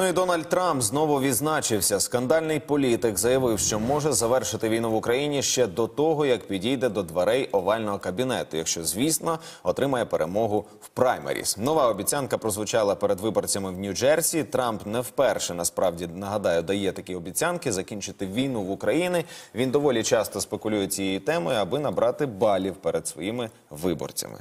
Ну і Дональд Трамп знову відзначився. Скандальний політик заявив, що може завершити війну в Україні ще до того, як підійде до дверей овального кабінету, якщо звісно отримає перемогу в праймеріс. Нова обіцянка прозвучала перед виборцями в Нью-Джерсі. Трамп не вперше насправді нагадаю дає такі обіцянки закінчити війну в Україні. Він доволі часто спекулює цією темою, аби набрати балів перед своїми виборцями.